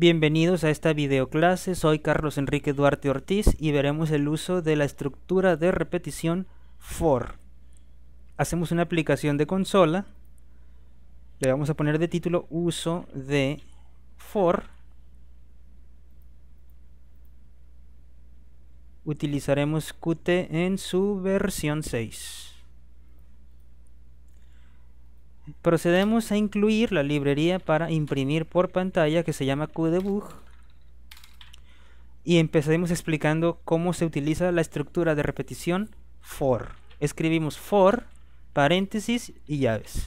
Bienvenidos a esta videoclase, soy Carlos Enrique Duarte Ortiz y veremos el uso de la estructura de repetición for. Hacemos una aplicación de consola, le vamos a poner de título uso de for. Utilizaremos Qt en su versión 6 procedemos a incluir la librería para imprimir por pantalla que se llama QDebug y empezaremos explicando cómo se utiliza la estructura de repetición for. Escribimos for, paréntesis y llaves.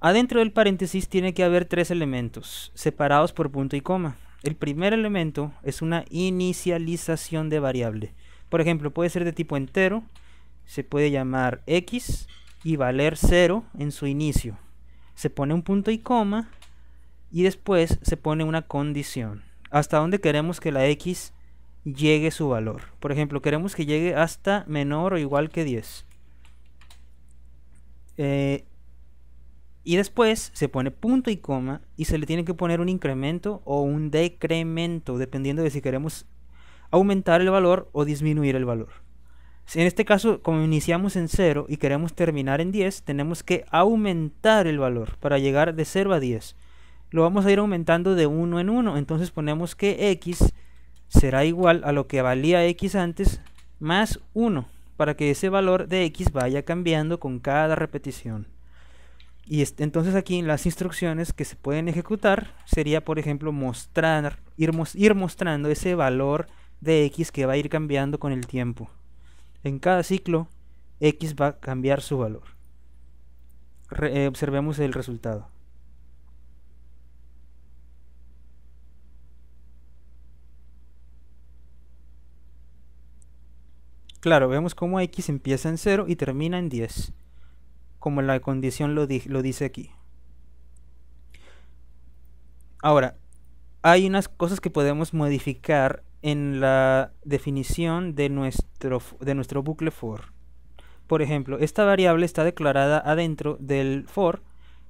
Adentro del paréntesis tiene que haber tres elementos separados por punto y coma. El primer elemento es una inicialización de variable. Por ejemplo, puede ser de tipo entero, se puede llamar x y valer 0 en su inicio. Se pone un punto y coma y después se pone una condición. Hasta donde queremos que la x llegue su valor. Por ejemplo, queremos que llegue hasta menor o igual que 10. Eh, y después se pone punto y coma y se le tiene que poner un incremento o un decremento, dependiendo de si queremos aumentar el valor o disminuir el valor en este caso, como iniciamos en 0 y queremos terminar en 10, tenemos que aumentar el valor para llegar de 0 a 10. Lo vamos a ir aumentando de 1 en 1, entonces ponemos que x será igual a lo que valía x antes más 1, para que ese valor de x vaya cambiando con cada repetición. Y entonces aquí las instrucciones que se pueden ejecutar sería, por ejemplo, mostrar, ir mostrando ese valor de x que va a ir cambiando con el tiempo. En cada ciclo, x va a cambiar su valor. Eh, observemos el resultado. Claro, vemos cómo x empieza en 0 y termina en 10, como la condición lo dice aquí. Ahora, hay unas cosas que podemos modificar en la definición de nuestro, de nuestro bucle for. Por ejemplo, esta variable está declarada adentro del for,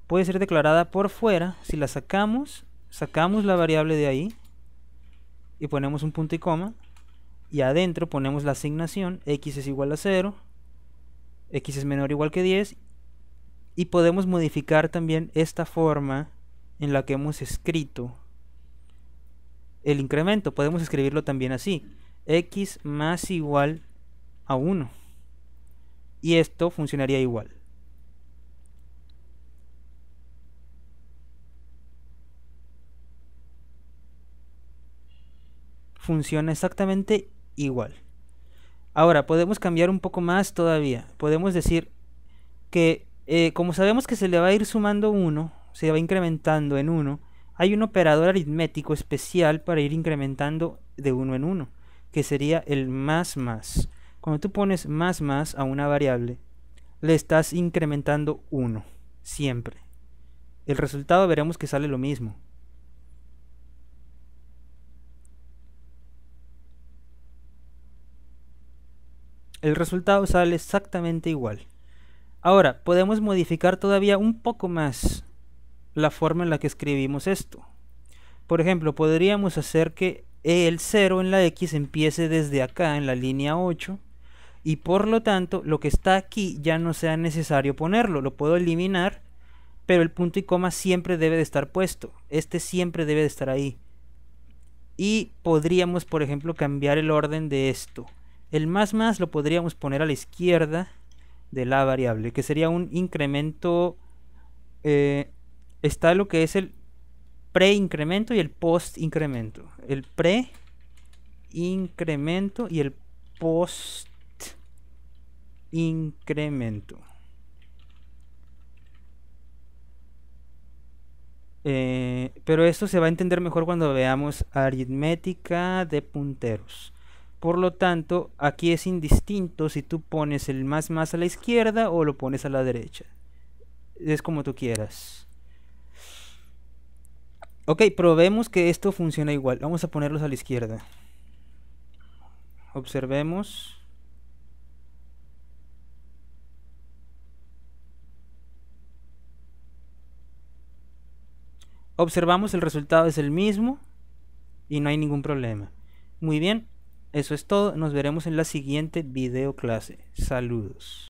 puede ser declarada por fuera, si la sacamos, sacamos la variable de ahí y ponemos un punto y coma y adentro ponemos la asignación, x es igual a 0, x es menor o igual que 10 y podemos modificar también esta forma en la que hemos escrito el incremento. Podemos escribirlo también así. X más igual a 1. Y esto funcionaría igual. Funciona exactamente igual. Ahora, podemos cambiar un poco más todavía. Podemos decir que, eh, como sabemos que se le va a ir sumando 1, se va incrementando en 1, hay un operador aritmético especial para ir incrementando de uno en uno, que sería el más más. Cuando tú pones más más a una variable, le estás incrementando uno, siempre. El resultado veremos que sale lo mismo. El resultado sale exactamente igual. Ahora, podemos modificar todavía un poco más la forma en la que escribimos esto. Por ejemplo, podríamos hacer que el 0 en la X empiece desde acá, en la línea 8, y por lo tanto lo que está aquí ya no sea necesario ponerlo, lo puedo eliminar, pero el punto y coma siempre debe de estar puesto, este siempre debe de estar ahí. Y podríamos, por ejemplo, cambiar el orden de esto. El más más lo podríamos poner a la izquierda de la variable, que sería un incremento eh, está lo que es el pre-incremento y el post-incremento. El pre-incremento y el post-incremento. Eh, pero esto se va a entender mejor cuando veamos aritmética de punteros. Por lo tanto, aquí es indistinto si tú pones el más más a la izquierda o lo pones a la derecha. Es como tú quieras. Ok, probemos que esto funciona igual. Vamos a ponerlos a la izquierda. Observemos. Observamos el resultado es el mismo y no hay ningún problema. Muy bien, eso es todo. Nos veremos en la siguiente video clase. Saludos.